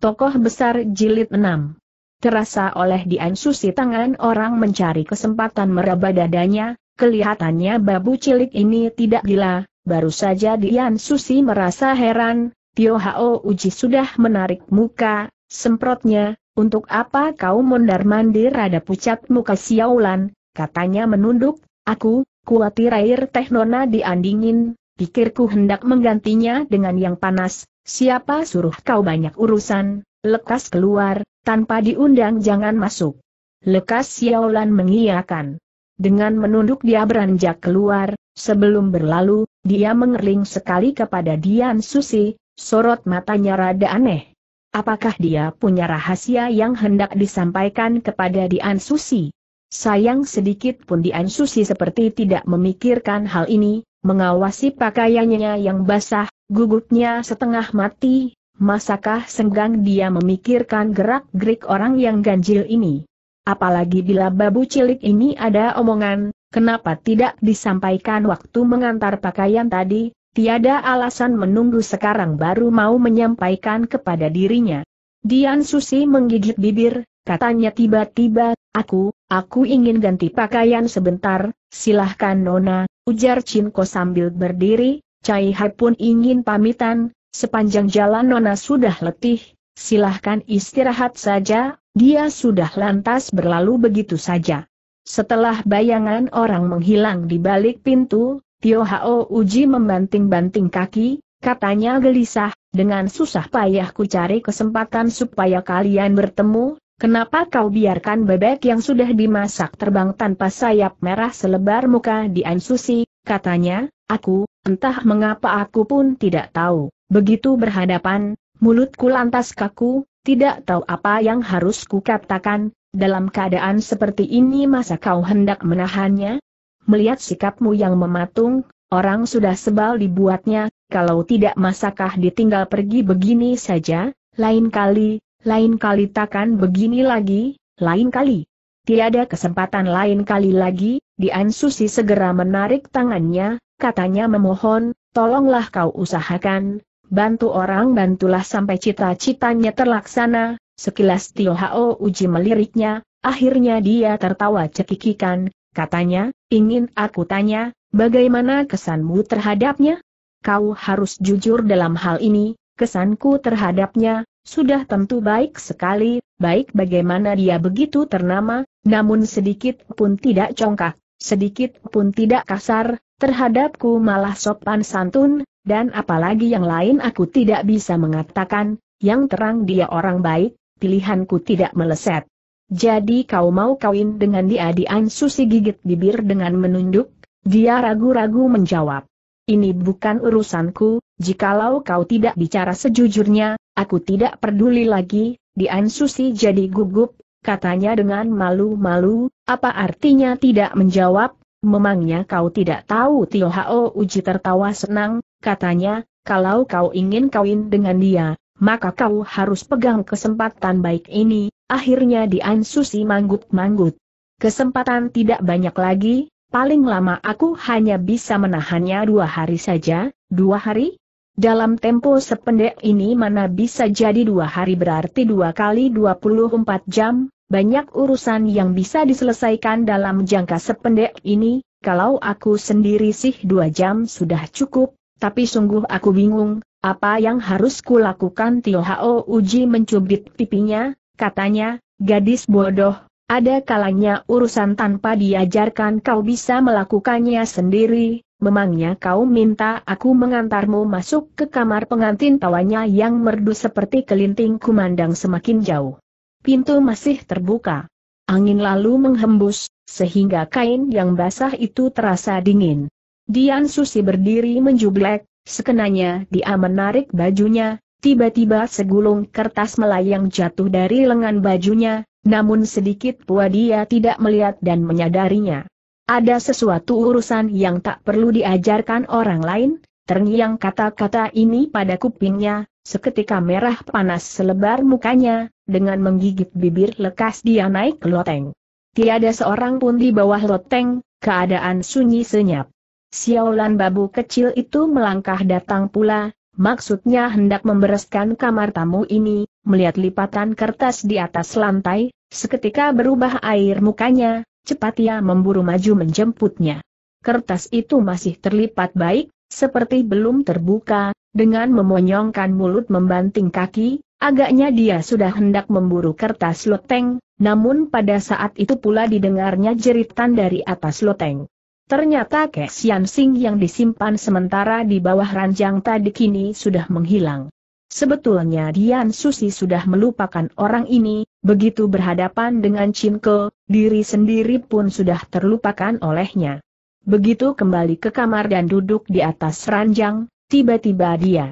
Tokoh besar jilid 6. Terasa oleh diansusi tangan orang mencari kesempatan meraba dadanya, kelihatannya babu cilik ini tidak gila, baru saja diansusi merasa heran, Tio Hao Uji sudah menarik muka, semprotnya, untuk apa kau mondar-mandir ada pucat muka siaulan, katanya menunduk, aku, kuatir air teh nona diandingin, Pikirku hendak menggantinya dengan yang panas, siapa suruh kau banyak urusan, lekas keluar, tanpa diundang jangan masuk. Lekas Xiaolan mengiyakan. Dengan menunduk dia beranjak keluar, sebelum berlalu, dia mengerling sekali kepada Dian Susi, sorot matanya rada aneh. Apakah dia punya rahasia yang hendak disampaikan kepada Dian Susi? Sayang sedikit pun Dian Susi seperti tidak memikirkan hal ini, mengawasi pakaiannya yang basah, gugupnya setengah mati, masakah senggang dia memikirkan gerak-gerik orang yang ganjil ini. Apalagi bila babu cilik ini ada omongan, kenapa tidak disampaikan waktu mengantar pakaian tadi, tiada alasan menunggu sekarang baru mau menyampaikan kepada dirinya. Dian Susi menggigit bibir, katanya tiba-tiba, aku, aku ingin ganti pakaian sebentar, silahkan Nona, ujar Cinko sambil berdiri, Cai Hai pun ingin pamitan, sepanjang jalan Nona sudah letih, silahkan istirahat saja, dia sudah lantas berlalu begitu saja. Setelah bayangan orang menghilang di balik pintu, Tio Hao Uji membanting-banting kaki, katanya gelisah, dengan susah payah ku cari kesempatan supaya kalian bertemu, Kenapa kau biarkan bebek yang sudah dimasak terbang tanpa sayap merah selebar muka di Ansusi, katanya, aku, entah mengapa aku pun tidak tahu, begitu berhadapan, mulutku lantas kaku, tidak tahu apa yang harus kukatakan, dalam keadaan seperti ini masa kau hendak menahannya? Melihat sikapmu yang mematung, orang sudah sebal dibuatnya, kalau tidak masakah ditinggal pergi begini saja, lain kali, lain kali takkan begini lagi, lain kali. Tiada kesempatan lain kali lagi, Dian Susi segera menarik tangannya, katanya memohon, tolonglah kau usahakan, bantu orang bantulah sampai cita-citanya terlaksana, sekilas Tio Hao uji meliriknya, akhirnya dia tertawa cekikikan, katanya, ingin aku tanya, bagaimana kesanmu terhadapnya? Kau harus jujur dalam hal ini, kesanku terhadapnya, sudah tentu baik sekali, baik bagaimana dia begitu ternama, namun sedikit pun tidak congkak, sedikit pun tidak kasar, terhadapku malah sopan santun, dan apalagi yang lain aku tidak bisa mengatakan, yang terang dia orang baik, pilihanku tidak meleset. Jadi kau mau kawin dengan dia di Susi gigit bibir dengan menunduk, dia ragu-ragu menjawab. Ini bukan urusanku, jikalau kau tidak bicara sejujurnya, Aku tidak peduli lagi, Dian Susi jadi gugup, katanya dengan malu-malu, apa artinya tidak menjawab, memangnya kau tidak tahu Tio Hao Uji tertawa senang, katanya, kalau kau ingin kawin dengan dia, maka kau harus pegang kesempatan baik ini, akhirnya Dian Susi manggut-manggut. Kesempatan tidak banyak lagi, paling lama aku hanya bisa menahannya dua hari saja, dua hari? Dalam tempo sependek ini mana bisa jadi dua hari berarti dua kali 24 jam, banyak urusan yang bisa diselesaikan dalam jangka sependek ini, kalau aku sendiri sih dua jam sudah cukup, tapi sungguh aku bingung, apa yang harus kulakukan Tio Hao Uji mencubit pipinya, katanya, gadis bodoh, ada kalanya urusan tanpa diajarkan kau bisa melakukannya sendiri, memangnya kau minta aku mengantarmu masuk ke kamar pengantin tawanya yang merdu seperti kelinting kumandang semakin jauh. Pintu masih terbuka. Angin lalu menghembus, sehingga kain yang basah itu terasa dingin. Dian Susi berdiri menjublek, sekenanya dia menarik bajunya, tiba-tiba segulung kertas melayang jatuh dari lengan bajunya, namun sedikit pua dia tidak melihat dan menyadarinya. Ada sesuatu urusan yang tak perlu diajarkan orang lain, terngiang kata-kata ini pada kupingnya, seketika merah panas selebar mukanya, dengan menggigit bibir lekas dia naik ke loteng. Tiada seorang pun di bawah loteng, keadaan sunyi senyap. Siaulan babu kecil itu melangkah datang pula, maksudnya hendak membereskan kamar tamu ini, melihat lipatan kertas di atas lantai, seketika berubah air mukanya, cepat ia memburu maju menjemputnya. Kertas itu masih terlipat baik, seperti belum terbuka, dengan memonyongkan mulut membanting kaki, agaknya dia sudah hendak memburu kertas loteng, namun pada saat itu pula didengarnya jeritan dari atas loteng. Ternyata Kesian Sing yang disimpan sementara di bawah ranjang tadi kini sudah menghilang. Sebetulnya Dian Susi sudah melupakan orang ini, Begitu berhadapan dengan Chinko, diri sendiri pun sudah terlupakan olehnya. Begitu kembali ke kamar dan duduk di atas ranjang, tiba-tiba dia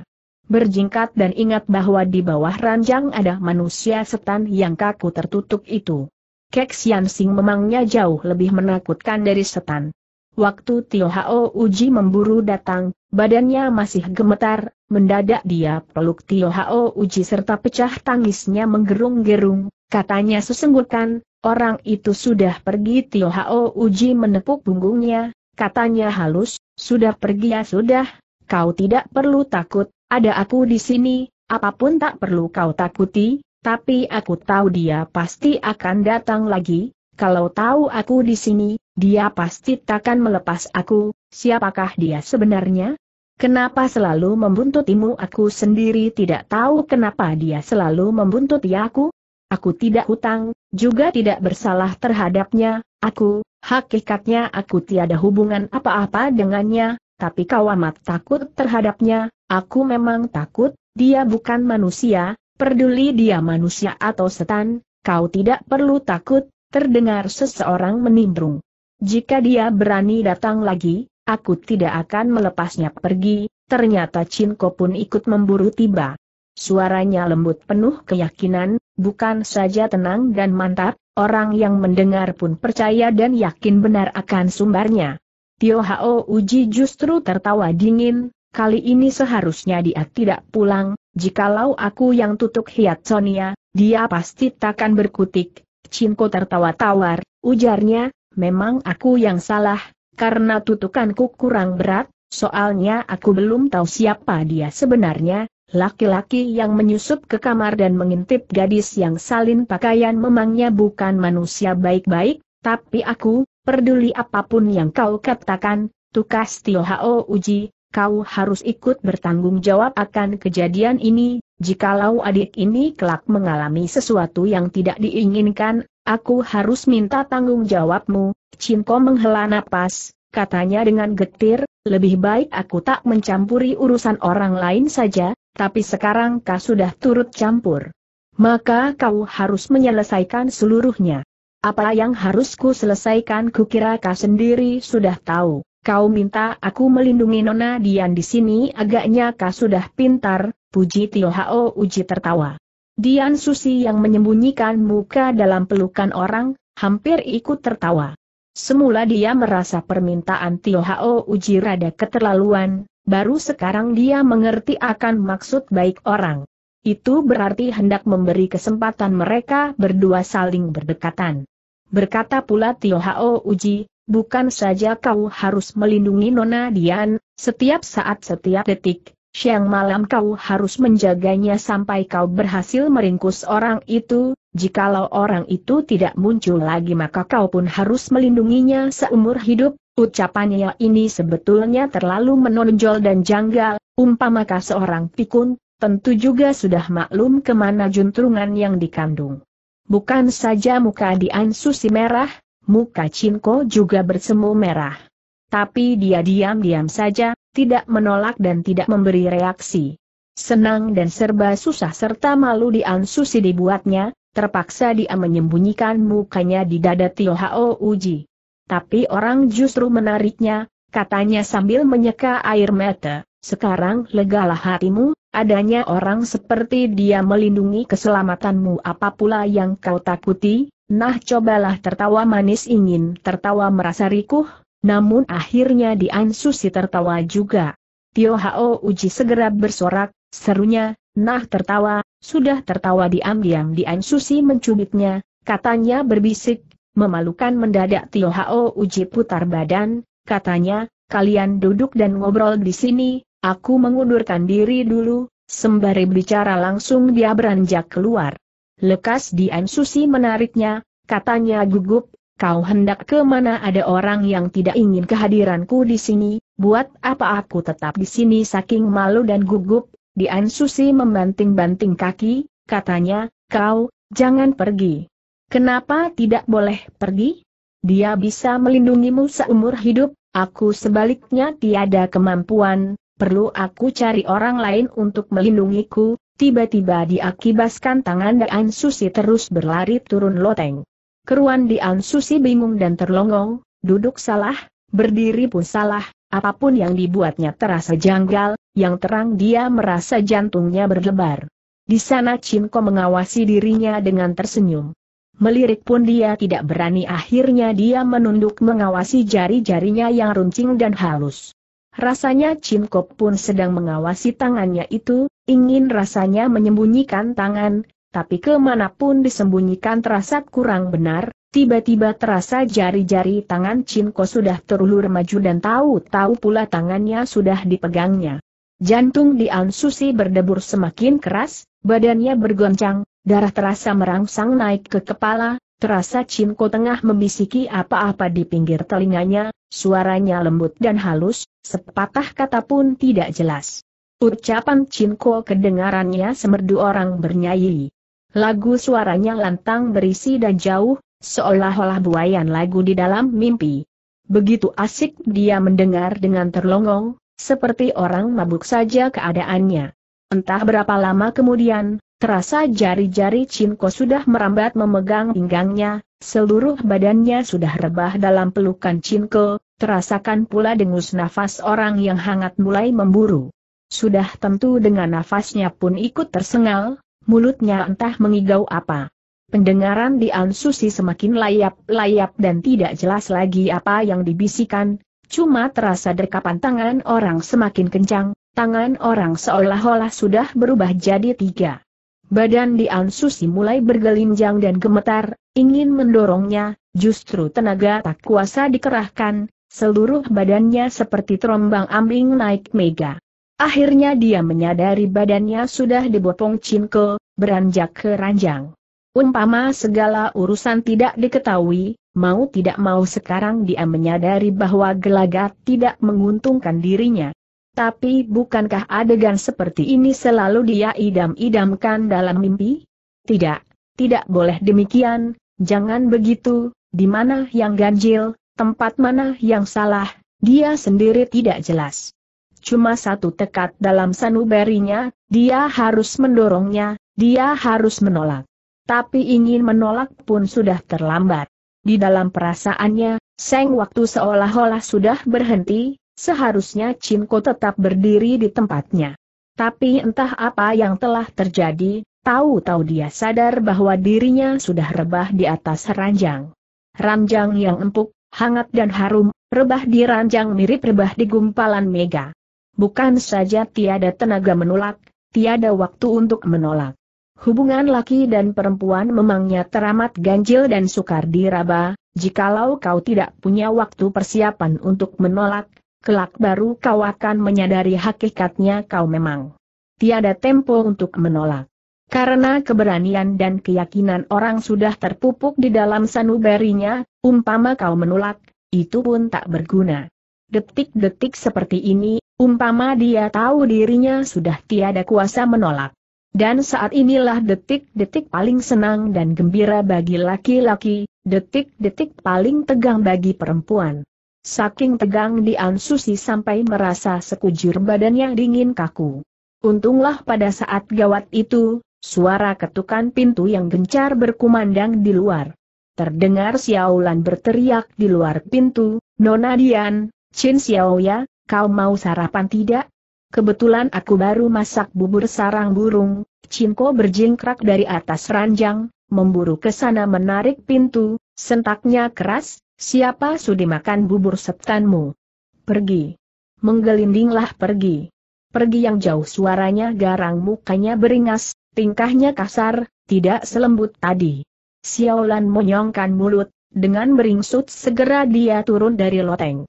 berjingkat dan ingat bahwa di bawah ranjang ada manusia setan yang kaku tertutup itu. Kek Sian Sing memangnya jauh lebih menakutkan dari setan. Waktu Tio Hao Uji memburu datang, badannya masih gemetar, mendadak dia peluk Tio Hao Uji serta pecah tangisnya menggerung-gerung, Katanya sesenggutan, orang itu sudah pergi Tio Hao Uji menepuk punggungnya, katanya halus, sudah pergi ya sudah, kau tidak perlu takut, ada aku di sini, apapun tak perlu kau takuti, tapi aku tahu dia pasti akan datang lagi, kalau tahu aku di sini, dia pasti takkan melepas aku, siapakah dia sebenarnya? Kenapa selalu membuntutimu aku sendiri tidak tahu kenapa dia selalu membuntuti ya aku? Aku tidak hutang, juga tidak bersalah terhadapnya, aku, hakikatnya aku tiada hubungan apa-apa dengannya, tapi kau amat takut terhadapnya, aku memang takut, dia bukan manusia, peduli dia manusia atau setan, kau tidak perlu takut, terdengar seseorang menimbrung. Jika dia berani datang lagi, aku tidak akan melepasnya pergi, ternyata Cinko pun ikut memburu tiba. Suaranya lembut penuh keyakinan, bukan saja tenang dan mantap, orang yang mendengar pun percaya dan yakin benar akan sumbernya. Tio Hao Uji justru tertawa dingin, kali ini seharusnya dia tidak pulang, jikalau aku yang tutup hiat Sonia, dia pasti takkan berkutik. Cinko tertawa tawar, ujarnya, memang aku yang salah, karena tutukanku kurang berat, soalnya aku belum tahu siapa dia sebenarnya, Laki-laki yang menyusup ke kamar dan mengintip gadis yang salin pakaian memangnya bukan manusia baik-baik, tapi aku, peduli apapun yang kau katakan, tukas Tio Hao Uji, kau harus ikut bertanggung jawab akan kejadian ini, jikalau adik ini kelak mengalami sesuatu yang tidak diinginkan, aku harus minta tanggung jawabmu, Cinko menghela napas, katanya dengan getir, lebih baik aku tak mencampuri urusan orang lain saja, tapi sekarang kau sudah turut campur. Maka kau harus menyelesaikan seluruhnya. Apa yang harusku selesaikan kukira kau sendiri sudah tahu. Kau minta aku melindungi Nona Dian di sini agaknya kau sudah pintar, puji Tio Hao uji tertawa. Dian Susi yang menyembunyikan muka dalam pelukan orang, hampir ikut tertawa. Semula dia merasa permintaan Tio Hao uji rada keterlaluan, Baru sekarang dia mengerti akan maksud baik orang. Itu berarti hendak memberi kesempatan mereka berdua saling berdekatan. Berkata pula Tio Hao Uji, bukan saja kau harus melindungi Nona Dian, setiap saat setiap detik, Siang malam kau harus menjaganya sampai kau berhasil meringkus orang itu, jikalau orang itu tidak muncul lagi maka kau pun harus melindunginya seumur hidup, ucapannya ini sebetulnya terlalu menonjol dan janggal, umpamakah seorang pikun, tentu juga sudah maklum kemana juntrungan yang dikandung. Bukan saja muka Dian Susi merah, muka Cinko juga bersemu merah. Tapi dia diam-diam saja, tidak menolak dan tidak memberi reaksi. Senang dan serba susah serta malu di Ansusi dibuatnya, terpaksa dia menyembunyikan mukanya di dada Tio Hao Uji. Tapi orang justru menariknya, katanya sambil menyeka air mata, sekarang legalah hatimu, adanya orang seperti dia melindungi keselamatanmu apa pula yang kau takuti, nah cobalah tertawa manis ingin tertawa merasa rikuh, namun akhirnya Dian Susi tertawa juga. Tio Hao Uji segera bersorak, serunya, nah tertawa, sudah tertawa diam-diam Dian Susi mencubitnya, katanya berbisik, memalukan mendadak Tio Hao Uji putar badan, katanya, kalian duduk dan ngobrol di sini, aku mengundurkan diri dulu, sembari bicara langsung dia beranjak keluar. Lekas Dian Susi menariknya, katanya gugup, Kau hendak ke mana ada orang yang tidak ingin kehadiranku di sini, buat apa aku tetap di sini saking malu dan gugup, Dian Susi membanting-banting kaki, katanya, kau, jangan pergi. Kenapa tidak boleh pergi? Dia bisa melindungimu seumur hidup, aku sebaliknya tiada kemampuan, perlu aku cari orang lain untuk melindungiku, tiba-tiba diakibaskan tangan Daan Susi terus berlari turun loteng. Keruan di Susi bingung dan terlongong, duduk salah, berdiri pun salah, apapun yang dibuatnya terasa janggal, yang terang dia merasa jantungnya berdebar. Di sana Chinko mengawasi dirinya dengan tersenyum. Melirik pun dia tidak berani akhirnya dia menunduk mengawasi jari-jarinya yang runcing dan halus. Rasanya Chinko pun sedang mengawasi tangannya itu, ingin rasanya menyembunyikan tangan, tapi kemanapun disembunyikan terasa kurang benar, tiba-tiba terasa jari-jari tangan Cinko sudah terulur maju dan tahu-tahu pula tangannya sudah dipegangnya. Jantung di Susi berdebur semakin keras, badannya bergoncang, darah terasa merangsang naik ke kepala, terasa Cinko tengah membisiki apa-apa di pinggir telinganya, suaranya lembut dan halus, sepatah kata pun tidak jelas. Ucapan Cinko kedengarannya semerdu orang bernyanyi. Lagu suaranya lantang berisi dan jauh, seolah-olah buayan lagu di dalam mimpi. Begitu asik dia mendengar dengan terlongong, seperti orang mabuk saja keadaannya. Entah berapa lama kemudian, terasa jari-jari Cinko sudah merambat memegang pinggangnya, seluruh badannya sudah rebah dalam pelukan Cinko, terasakan pula dengus nafas orang yang hangat mulai memburu. Sudah tentu dengan nafasnya pun ikut tersengal, mulutnya entah mengigau apa. Pendengaran di Ansusi semakin layap-layap dan tidak jelas lagi apa yang dibisikan, cuma terasa dekapan tangan orang semakin kencang, tangan orang seolah-olah sudah berubah jadi tiga. Badan di Ansusi mulai bergelinjang dan gemetar, ingin mendorongnya, justru tenaga tak kuasa dikerahkan, seluruh badannya seperti terombang ambing naik mega. Akhirnya dia menyadari badannya sudah dibopong Cinko, beranjak ke ranjang. Umpama segala urusan tidak diketahui, mau tidak mau sekarang dia menyadari bahwa gelagat tidak menguntungkan dirinya. Tapi bukankah adegan seperti ini selalu dia idam-idamkan dalam mimpi? Tidak, tidak boleh demikian, jangan begitu, di mana yang ganjil, tempat mana yang salah, dia sendiri tidak jelas. Cuma satu tekad dalam sanubarinya, dia harus mendorongnya, dia harus menolak. Tapi ingin menolak pun sudah terlambat. Di dalam perasaannya, seng waktu seolah-olah sudah berhenti, seharusnya Cinko tetap berdiri di tempatnya. Tapi entah apa yang telah terjadi, tahu-tahu dia sadar bahwa dirinya sudah rebah di atas ranjang. Ranjang yang empuk, hangat dan harum, rebah di ranjang mirip rebah di gumpalan mega. Bukan saja tiada tenaga menolak, tiada waktu untuk menolak. Hubungan laki dan perempuan memangnya teramat ganjil dan sukar diraba, jikalau kau tidak punya waktu persiapan untuk menolak, kelak baru kau akan menyadari hakikatnya kau memang. Tiada tempo untuk menolak. Karena keberanian dan keyakinan orang sudah terpupuk di dalam sanubarinya, umpama kau menolak, itu pun tak berguna. Detik-detik seperti ini Umpama dia tahu dirinya sudah tiada kuasa menolak. Dan saat inilah detik-detik paling senang dan gembira bagi laki-laki, detik-detik paling tegang bagi perempuan. Saking tegang Dian Susi sampai merasa sekujur badannya dingin kaku. Untunglah pada saat gawat itu, suara ketukan pintu yang gencar berkumandang di luar. Terdengar Xiaolan berteriak di luar pintu, Nona Dian, Chin Xiaoya, Kau mau sarapan tidak? Kebetulan aku baru masak bubur sarang burung, Cinko berjingkrak dari atas ranjang, memburu ke sana menarik pintu, sentaknya keras, siapa sudi makan bubur setanmu? Pergi. Menggelindinglah pergi. Pergi yang jauh suaranya garang mukanya beringas, tingkahnya kasar, tidak selembut tadi. Xiaolan menyongkan mulut, dengan beringsut segera dia turun dari loteng.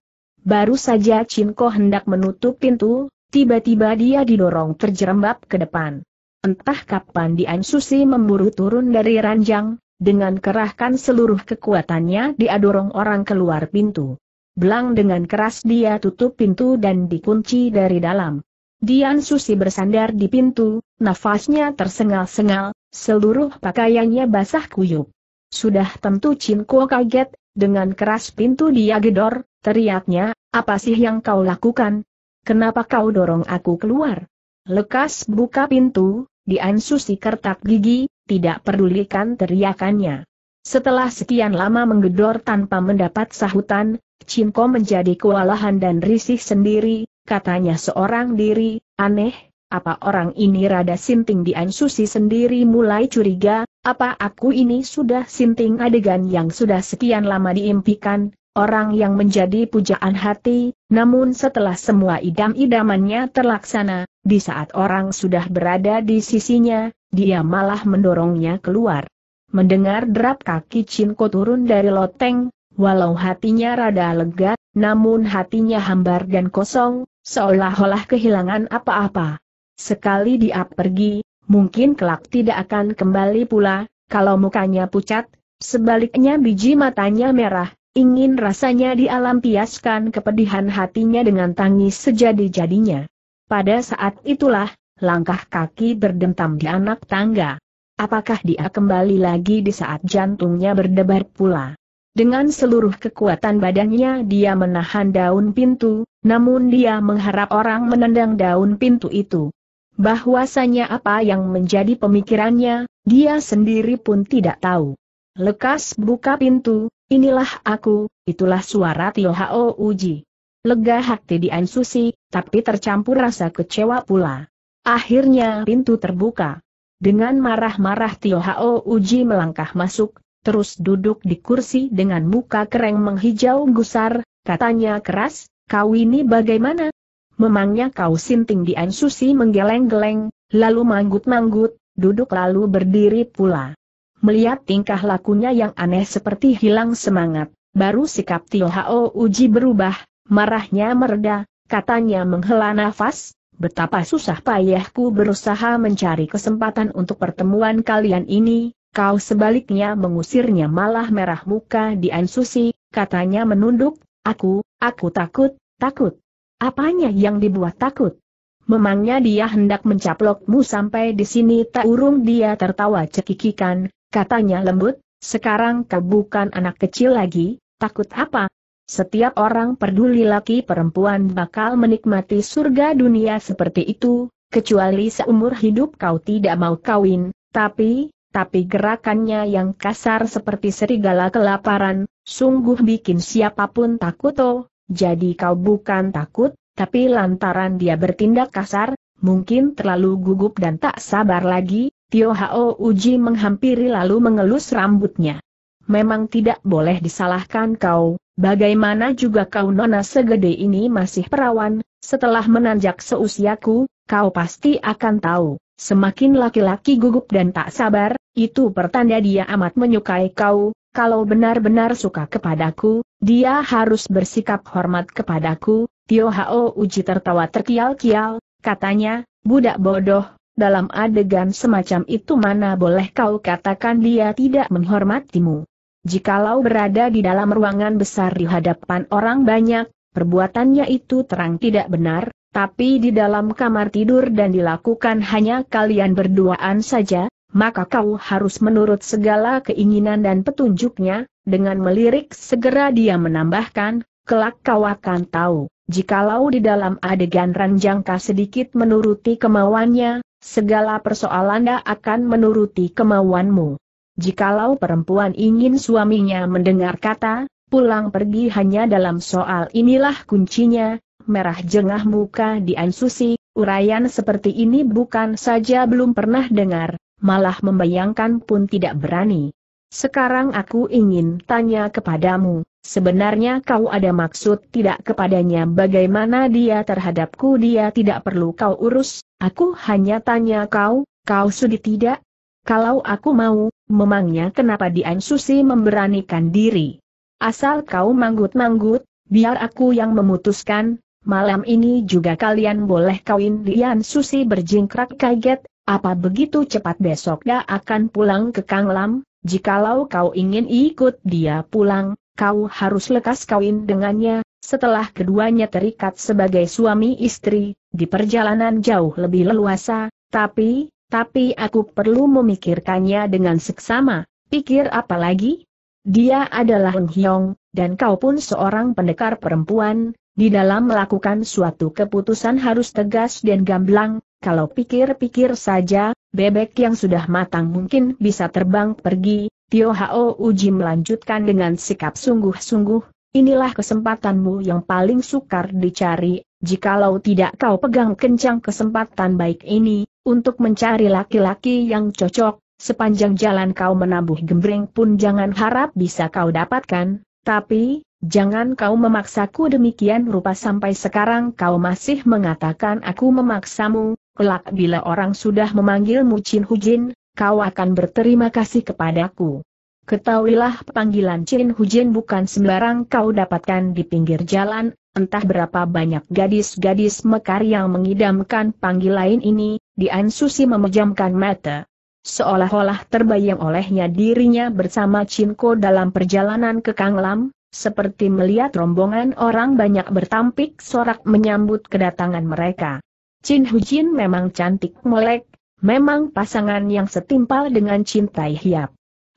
Baru saja Cinko hendak menutup pintu, tiba-tiba dia didorong terjerembab ke depan. Entah kapan Dian Susi memburu turun dari ranjang, dengan kerahkan seluruh kekuatannya dia dorong orang keluar pintu. Belang dengan keras dia tutup pintu dan dikunci dari dalam. Dian Susi bersandar di pintu, nafasnya tersengal-sengal, seluruh pakaiannya basah kuyup. Sudah tentu Cinko kaget, dengan keras pintu dia gedor, Teriaknya, apa sih yang kau lakukan? Kenapa kau dorong aku keluar? Lekas buka pintu, diansusi kertak gigi, tidak pedulikan teriakannya. Setelah sekian lama menggedor tanpa mendapat sahutan, Cinko menjadi kewalahan dan risih sendiri, katanya seorang diri, aneh, apa orang ini rada sinting di diansusi sendiri mulai curiga, apa aku ini sudah sinting adegan yang sudah sekian lama diimpikan, orang yang menjadi pujaan hati, namun setelah semua idam-idamannya terlaksana, di saat orang sudah berada di sisinya, dia malah mendorongnya keluar. Mendengar derap kaki Cinko turun dari loteng, walau hatinya rada lega, namun hatinya hambar dan kosong, seolah-olah kehilangan apa-apa. Sekali dia pergi, mungkin kelak tidak akan kembali pula, kalau mukanya pucat, sebaliknya biji matanya merah, Ingin rasanya dialampiaskan kepedihan hatinya dengan tangis sejadi-jadinya. Pada saat itulah, langkah kaki berdentam di anak tangga. Apakah dia kembali lagi di saat jantungnya berdebar pula? Dengan seluruh kekuatan badannya dia menahan daun pintu, namun dia mengharap orang menendang daun pintu itu. Bahwasanya apa yang menjadi pemikirannya, dia sendiri pun tidak tahu. Lekas buka pintu, inilah aku, itulah suara Tio Hao Uji. Lega hati Dian Susi, tapi tercampur rasa kecewa pula. Akhirnya pintu terbuka. Dengan marah-marah Tio Hao Uji melangkah masuk, terus duduk di kursi dengan muka kereng menghijau gusar, katanya keras, kau ini bagaimana? Memangnya kau sinting Dian Susi menggeleng-geleng, lalu manggut-manggut, duduk lalu berdiri pula. Melihat tingkah lakunya yang aneh seperti hilang semangat, baru sikap Tio Hao Uji berubah, marahnya mereda, katanya menghela nafas, betapa susah payahku berusaha mencari kesempatan untuk pertemuan kalian ini, kau sebaliknya mengusirnya malah merah muka di Ansusi, katanya menunduk, aku, aku takut, takut. Apanya yang dibuat takut? Memangnya dia hendak mencaplokmu sampai di sini tak urung dia tertawa cekikikan, Katanya lembut, sekarang kau bukan anak kecil lagi, takut apa? Setiap orang peduli laki perempuan bakal menikmati surga dunia seperti itu, kecuali seumur hidup kau tidak mau kawin, tapi, tapi gerakannya yang kasar seperti serigala kelaparan, sungguh bikin siapapun takut oh, jadi kau bukan takut, tapi lantaran dia bertindak kasar, mungkin terlalu gugup dan tak sabar lagi, Tio Hao Uji menghampiri lalu mengelus rambutnya. Memang tidak boleh disalahkan kau, bagaimana juga kau nona segede ini masih perawan, setelah menanjak seusiaku, kau pasti akan tahu, semakin laki-laki gugup dan tak sabar, itu pertanda dia amat menyukai kau, kalau benar-benar suka kepadaku, dia harus bersikap hormat kepadaku, Tio Hao Uji tertawa terkial-kial, katanya, budak bodoh, dalam adegan semacam itu mana boleh kau katakan dia tidak menghormatimu. Jikalau berada di dalam ruangan besar di hadapan orang banyak, perbuatannya itu terang tidak benar, tapi di dalam kamar tidur dan dilakukan hanya kalian berduaan saja, maka kau harus menurut segala keinginan dan petunjuknya, dengan melirik segera dia menambahkan, kelak kau akan tahu. Jikalau di dalam adegan ranjangka sedikit menuruti kemauannya, Segala persoalan akan menuruti kemauanmu. Jikalau perempuan ingin suaminya mendengar kata, pulang pergi hanya dalam soal inilah kuncinya, merah jengah muka di Ansusi, urayan seperti ini bukan saja belum pernah dengar, malah membayangkan pun tidak berani. Sekarang aku ingin tanya kepadamu, sebenarnya kau ada maksud tidak kepadanya bagaimana dia terhadapku dia tidak perlu kau urus, Aku hanya tanya kau, kau sudi tidak? Kalau aku mau, memangnya kenapa Dian Susi memberanikan diri? Asal kau manggut-manggut, biar aku yang memutuskan, malam ini juga kalian boleh kawin Dian Susi berjingkrak kaget, apa begitu cepat besok dia akan pulang ke Kang Lam? jikalau kau ingin ikut dia pulang, kau harus lekas kawin dengannya, setelah keduanya terikat sebagai suami istri, di perjalanan jauh lebih leluasa, tapi, tapi aku perlu memikirkannya dengan seksama, pikir apa lagi? Dia adalah Heng Hyong, dan kau pun seorang pendekar perempuan, di dalam melakukan suatu keputusan harus tegas dan gamblang, kalau pikir-pikir saja, bebek yang sudah matang mungkin bisa terbang pergi, Tio Hao Uji melanjutkan dengan sikap sungguh-sungguh, Inilah kesempatanmu yang paling sukar dicari, jikalau tidak kau pegang kencang kesempatan baik ini, untuk mencari laki-laki yang cocok, sepanjang jalan kau menabuh gembreng pun jangan harap bisa kau dapatkan, tapi, jangan kau memaksaku demikian rupa sampai sekarang kau masih mengatakan aku memaksamu, kelak bila orang sudah memanggilmu Chin Hujin, kau akan berterima kasih kepadaku. Ketahuilah panggilan Chin Hujin bukan sembarang kau dapatkan di pinggir jalan, entah berapa banyak gadis-gadis mekar yang mengidamkan panggilan ini, Dian Susi memejamkan mata. Seolah-olah terbayang olehnya dirinya bersama Ko dalam perjalanan ke Kang Lam, seperti melihat rombongan orang banyak bertampik sorak menyambut kedatangan mereka. Chin Hujin memang cantik melek, memang pasangan yang setimpal dengan cintai hiap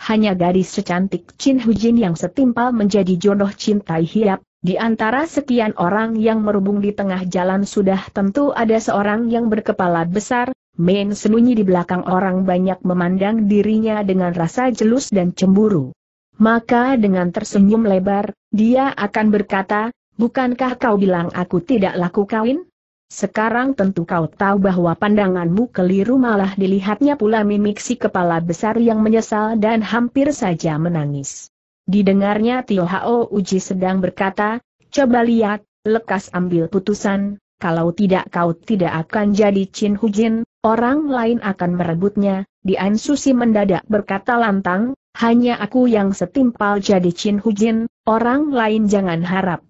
hanya gadis secantik Chin Hujin yang setimpal menjadi jodoh cintai Hiap, di antara sekian orang yang merubung di tengah jalan sudah tentu ada seorang yang berkepala besar, Main senunyi di belakang orang banyak memandang dirinya dengan rasa jelus dan cemburu. Maka dengan tersenyum lebar, dia akan berkata, Bukankah kau bilang aku tidak laku kawin? Sekarang tentu kau tahu bahwa pandanganmu keliru malah dilihatnya pula mimik si kepala besar yang menyesal dan hampir saja menangis. Didengarnya Tio Hao Uji sedang berkata, coba lihat, lekas ambil putusan, kalau tidak kau tidak akan jadi Chin Hujin, orang lain akan merebutnya, Dian Susi mendadak berkata lantang, hanya aku yang setimpal jadi Chin Hujin, orang lain jangan harap.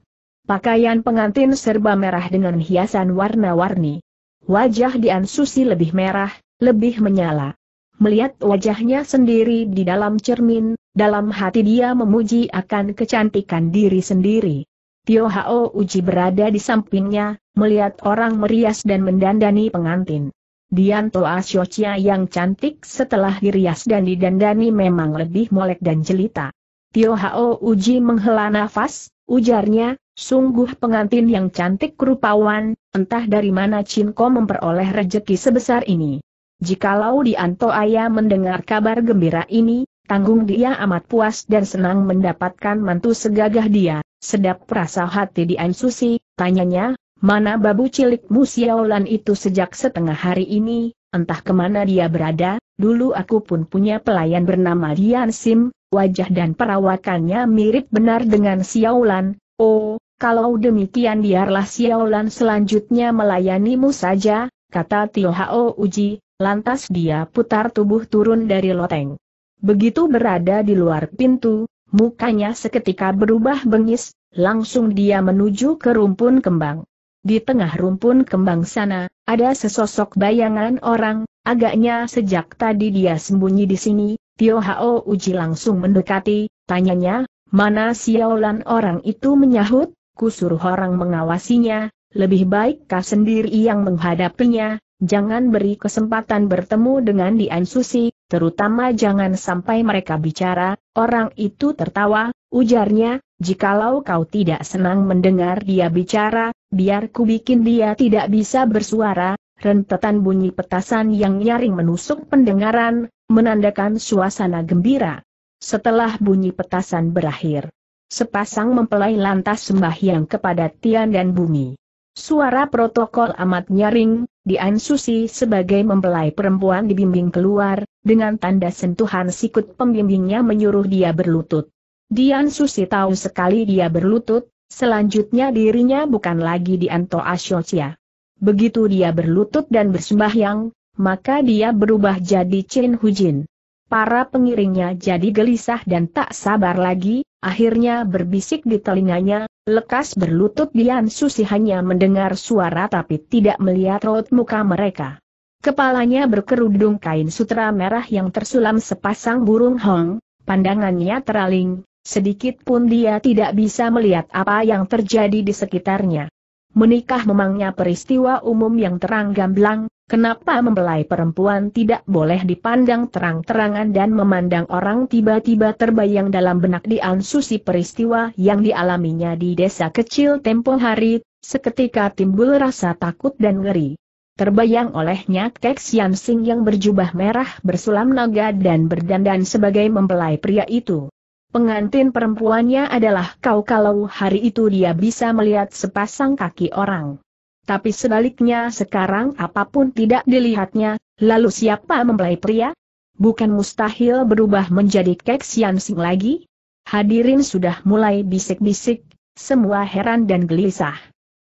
Pakaian pengantin serba merah dengan hiasan warna-warni. Wajah Dian Susi lebih merah, lebih menyala. Melihat wajahnya sendiri di dalam cermin, dalam hati dia memuji akan kecantikan diri sendiri. Tio Hao Uji berada di sampingnya, melihat orang merias dan mendandani pengantin. Dian Toa Xiochia yang cantik setelah dirias dan didandani memang lebih molek dan jelita. Tio Hao Uji menghela nafas, ujarnya, Sungguh pengantin yang cantik kerupawan, entah dari mana Cinko memperoleh rejeki sebesar ini. Jikalau Dianto Ayah mendengar kabar gembira ini, tanggung dia amat puas dan senang mendapatkan mantu segagah dia. Sedap perasa hati Dian Susi, tanyanya, mana babu cilik Musiaulan itu sejak setengah hari ini, entah kemana dia berada, dulu aku pun punya pelayan bernama Dian Sim, wajah dan perawakannya mirip benar dengan Siaulan. oh, kalau demikian biarlah Xiaolan selanjutnya melayanimu saja, kata Tio Hao Uji, lantas dia putar tubuh turun dari loteng. Begitu berada di luar pintu, mukanya seketika berubah bengis, langsung dia menuju ke rumpun kembang. Di tengah rumpun kembang sana, ada sesosok bayangan orang, agaknya sejak tadi dia sembunyi di sini, Tio Hao Uji langsung mendekati, tanyanya, mana siaulan orang itu menyahut, kusuruh orang mengawasinya, lebih baik kau sendiri yang menghadapinya, jangan beri kesempatan bertemu dengan Dian Susi, terutama jangan sampai mereka bicara, orang itu tertawa, ujarnya, jikalau kau tidak senang mendengar dia bicara, biar ku bikin dia tidak bisa bersuara, rentetan bunyi petasan yang nyaring menusuk pendengaran, menandakan suasana gembira. Setelah bunyi petasan berakhir, Sepasang mempelai lantas sembahyang kepada Tian dan Bumi. Suara protokol amat nyaring, Dian Susi sebagai mempelai perempuan dibimbing keluar, dengan tanda sentuhan sikut pembimbingnya menyuruh dia berlutut. Dian Susi tahu sekali dia berlutut, selanjutnya dirinya bukan lagi Dian To Shosia. Begitu dia berlutut dan bersembahyang, maka dia berubah jadi Chin Hujin. Para pengiringnya jadi gelisah dan tak sabar lagi, akhirnya berbisik di telinganya, lekas berlutut Dian Susi hanya mendengar suara tapi tidak melihat raut muka mereka. Kepalanya berkerudung kain sutra merah yang tersulam sepasang burung hong, pandangannya teraling, sedikit pun dia tidak bisa melihat apa yang terjadi di sekitarnya. Menikah memangnya peristiwa umum yang terang gamblang, Kenapa membelai perempuan tidak boleh dipandang terang-terangan dan memandang orang tiba-tiba terbayang dalam benak di Ansusi peristiwa yang dialaminya di desa kecil tempo hari, seketika timbul rasa takut dan ngeri. Terbayang olehnya Kek Sian Sing yang berjubah merah bersulam naga dan berdandan sebagai mempelai pria itu. Pengantin perempuannya adalah kau kalau hari itu dia bisa melihat sepasang kaki orang. Tapi sebaliknya sekarang apapun tidak dilihatnya, lalu siapa membelai pria? Bukan mustahil berubah menjadi kek Sing lagi? Hadirin sudah mulai bisik-bisik, semua heran dan gelisah.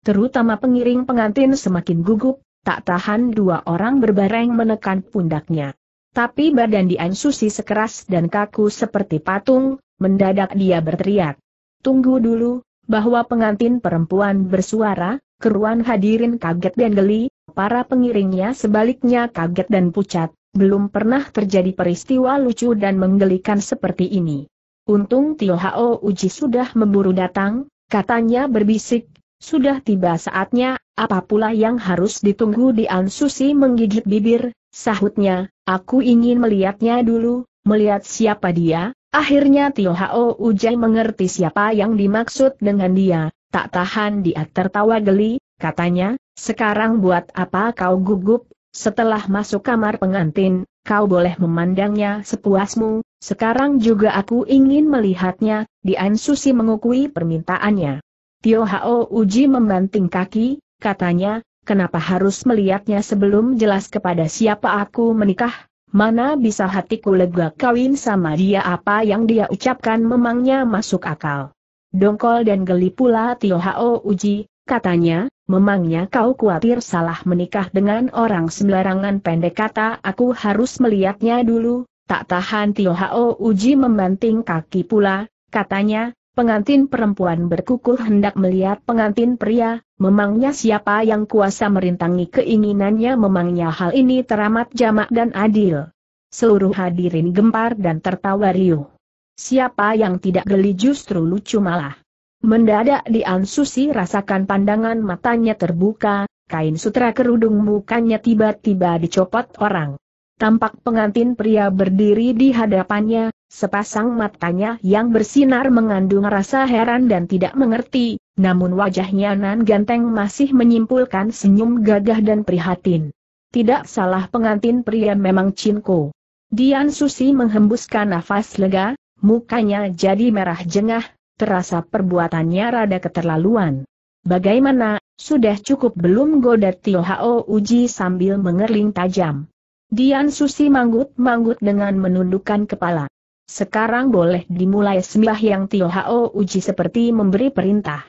Terutama pengiring pengantin semakin gugup, tak tahan dua orang berbareng menekan pundaknya. Tapi badan Dian Susi sekeras dan kaku seperti patung, mendadak dia berteriak. Tunggu dulu, bahwa pengantin perempuan bersuara, Keruan hadirin kaget dan geli, para pengiringnya sebaliknya kaget dan pucat, belum pernah terjadi peristiwa lucu dan menggelikan seperti ini. Untung Tio Hao Uji sudah memburu datang, katanya berbisik, sudah tiba saatnya, apa pula yang harus ditunggu di Ansusi menggigit bibir, sahutnya, aku ingin melihatnya dulu, melihat siapa dia, akhirnya Tio Hao Ujai mengerti siapa yang dimaksud dengan dia, Tak tahan dia tertawa geli, katanya, sekarang buat apa kau gugup, setelah masuk kamar pengantin, kau boleh memandangnya sepuasmu, sekarang juga aku ingin melihatnya, Di An Susi mengukui permintaannya. Tio Hao Uji membanting kaki, katanya, kenapa harus melihatnya sebelum jelas kepada siapa aku menikah? Mana bisa hatiku lega kawin sama dia apa yang dia ucapkan memangnya masuk akal. Dongkol dan geli pula Tio Hao Uji, katanya, memangnya kau khawatir salah menikah dengan orang sembarangan pendek kata aku harus melihatnya dulu, tak tahan Tio Hao Uji membanting kaki pula, katanya, pengantin perempuan berkukuh hendak melihat pengantin pria, memangnya siapa yang kuasa merintangi keinginannya memangnya hal ini teramat jamak dan adil. Seluruh hadirin gempar dan tertawa riuh. Siapa yang tidak geli justru lucu malah. Mendadak Dian Susi rasakan pandangan matanya terbuka, kain sutra kerudung mukanya tiba-tiba dicopot orang. Tampak pengantin pria berdiri di hadapannya, sepasang matanya yang bersinar mengandung rasa heran dan tidak mengerti, namun wajahnya nan ganteng masih menyimpulkan senyum gagah dan prihatin. Tidak salah pengantin pria memang cinko. Dian Susi menghembuskan nafas lega, Mukanya jadi merah jengah, terasa perbuatannya rada keterlaluan. Bagaimana, sudah cukup belum goda Tio Hao uji sambil mengerling tajam. Dian Susi manggut-manggut dengan menundukkan kepala. Sekarang boleh dimulai yang Tio Hao uji seperti memberi perintah.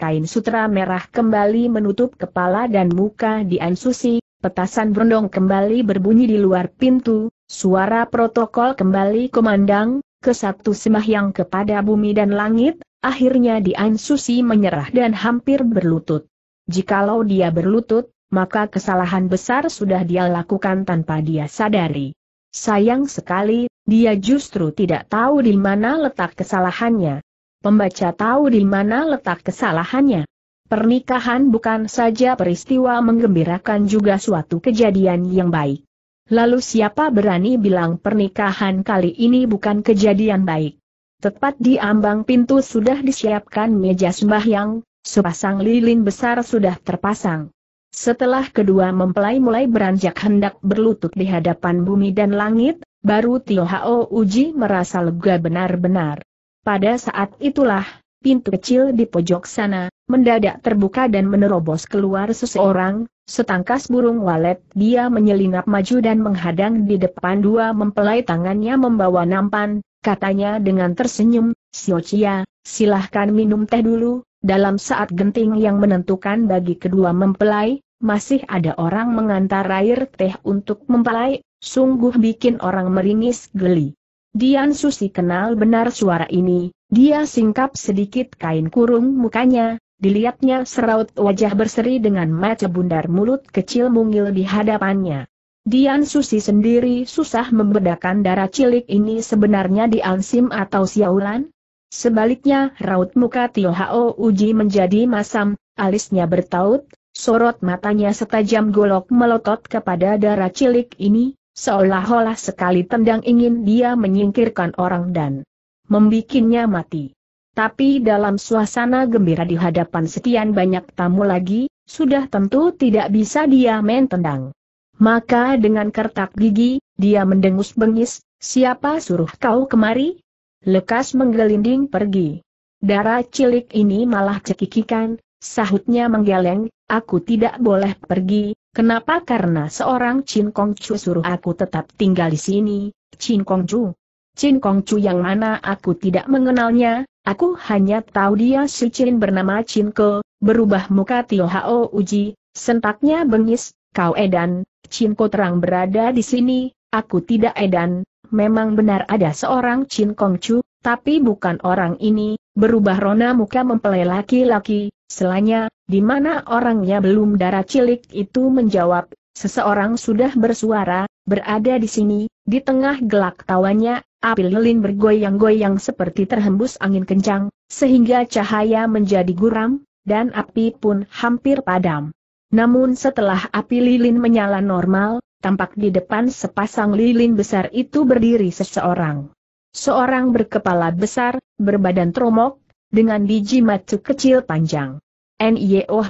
Kain sutra merah kembali menutup kepala dan muka Dian Susi, petasan berondong kembali berbunyi di luar pintu, suara protokol kembali komandang, ke satu semahyang kepada bumi dan langit, akhirnya Dian Susi menyerah dan hampir berlutut. Jikalau dia berlutut, maka kesalahan besar sudah dia lakukan tanpa dia sadari. Sayang sekali, dia justru tidak tahu di mana letak kesalahannya. Pembaca tahu di mana letak kesalahannya. Pernikahan bukan saja peristiwa menggembirakan juga suatu kejadian yang baik. Lalu siapa berani bilang pernikahan kali ini bukan kejadian baik? Tepat di ambang pintu sudah disiapkan meja sembahyang, sepasang lilin besar sudah terpasang. Setelah kedua mempelai mulai beranjak hendak berlutut di hadapan bumi dan langit, baru Tio Hao Uji merasa lega benar-benar. Pada saat itulah, pintu kecil di pojok sana, mendadak terbuka dan menerobos keluar seseorang, setangkas burung walet. Dia menyelinap maju dan menghadang di depan dua mempelai tangannya membawa nampan, katanya dengan tersenyum, Sio silahkan minum teh dulu, dalam saat genting yang menentukan bagi kedua mempelai, masih ada orang mengantar air teh untuk mempelai, sungguh bikin orang meringis geli. Dian Susi kenal benar suara ini, dia singkap sedikit kain kurung mukanya, dilihatnya seraut wajah berseri dengan mata bundar mulut kecil mungil di hadapannya. Dian Susi sendiri susah membedakan darah cilik ini sebenarnya di Ansim atau Siaulan? Sebaliknya, raut muka Tio Hao Uji menjadi masam, alisnya bertaut, sorot matanya setajam golok melotot kepada darah cilik ini, seolah-olah sekali tendang ingin dia menyingkirkan orang dan membikinnya mati. Tapi dalam suasana gembira di hadapan sekian banyak tamu lagi, sudah tentu tidak bisa dia main tendang. Maka dengan kertak gigi, dia mendengus bengis, siapa suruh kau kemari? Lekas menggelinding pergi. Darah cilik ini malah cekikikan, sahutnya menggeleng, aku tidak boleh pergi, kenapa karena seorang Chin Kong Chu suruh aku tetap tinggal di sini, Chin Kong Chu. Chin Kong Chu yang mana aku tidak mengenalnya, aku hanya tahu dia si Chin bernama Chin Ke. berubah muka Tio Hao Uji, sentaknya bengis, kau edan, Chin Ko terang berada di sini, aku tidak edan, memang benar ada seorang Chin Kong Chu, tapi bukan orang ini, berubah rona muka mempelai laki-laki, selanya, di mana orangnya belum darah cilik itu menjawab, seseorang sudah bersuara, Berada di sini, di tengah gelak tawanya, api lilin bergoyang-goyang seperti terhembus angin kencang, sehingga cahaya menjadi guram, dan api pun hampir padam. Namun setelah api lilin menyala normal, tampak di depan sepasang lilin besar itu berdiri seseorang. Seorang berkepala besar, berbadan tromok, dengan biji matu kecil panjang. N.Y.O.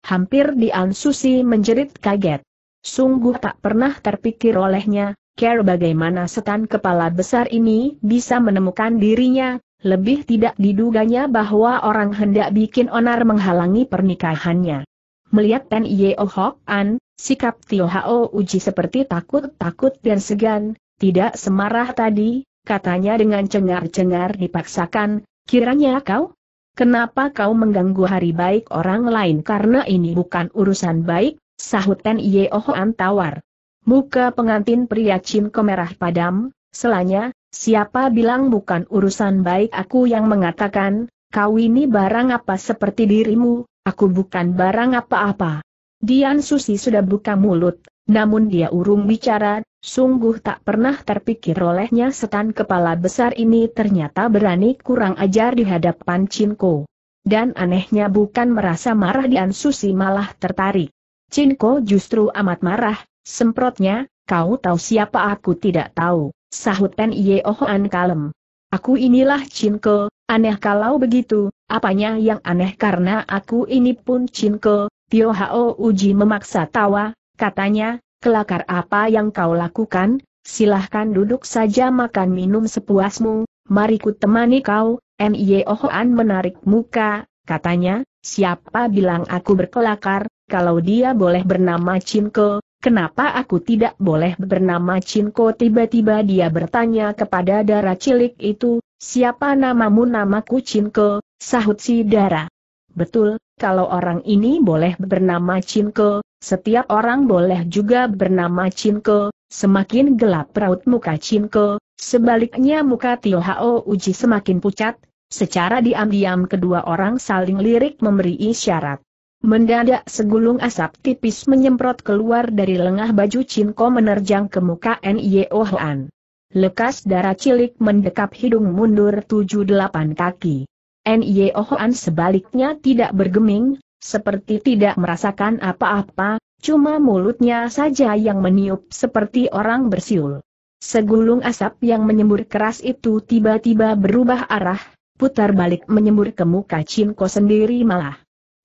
Hampir di Susi menjerit kaget. Sungguh tak pernah terpikir olehnya, care bagaimana setan kepala besar ini bisa menemukan dirinya, lebih tidak diduganya bahwa orang hendak bikin onar menghalangi pernikahannya. Melihat Ten Yeo oh Hok An, sikap Tio Hao Uji seperti takut-takut dan segan, tidak semarah tadi, katanya dengan cengar-cengar dipaksakan, kiranya kau? Kenapa kau mengganggu hari baik orang lain karena ini bukan urusan baik, Sahut Ten ye Yeohoan tawar. Muka pengantin pria Chin kemerah padam, selanya, siapa bilang bukan urusan baik aku yang mengatakan, kau ini barang apa seperti dirimu, aku bukan barang apa-apa. Dian Susi sudah buka mulut, namun dia urung bicara, sungguh tak pernah terpikir olehnya setan kepala besar ini ternyata berani kurang ajar di hadapan ko Dan anehnya bukan merasa marah Dian Susi malah tertarik. Cinko justru amat marah, semprotnya, kau tahu siapa aku tidak tahu, sahut Ten Yeohoan kalem. Aku inilah Cinko, aneh kalau begitu, apanya yang aneh karena aku ini pun Cinko, Tio Hao Uji memaksa tawa, katanya, kelakar apa yang kau lakukan, silahkan duduk saja makan minum sepuasmu, Mari temani kau, M.I.E. Ohoan menarik muka, katanya, siapa bilang aku berkelakar, kalau dia boleh bernama Cinco, kenapa aku tidak boleh bernama Cinco? Tiba-tiba dia bertanya kepada darah cilik itu, siapa namamu namaku Cinco? sahut si darah. Betul, kalau orang ini boleh bernama Cinco, setiap orang boleh juga bernama Cinco. semakin gelap raut muka Cinco, sebaliknya muka Tio Hao Uji semakin pucat, secara diam-diam kedua orang saling lirik memberi isyarat. Mendadak segulung asap tipis menyemprot keluar dari lengah baju Cinko menerjang ke muka N.I.O. Hoan. Lekas darah cilik mendekap hidung mundur tujuh delapan kaki. N.I.O. Hoan sebaliknya tidak bergeming, seperti tidak merasakan apa-apa, cuma mulutnya saja yang meniup seperti orang bersiul. Segulung asap yang menyembur keras itu tiba-tiba berubah arah, putar balik menyembur ke muka Cinko sendiri malah.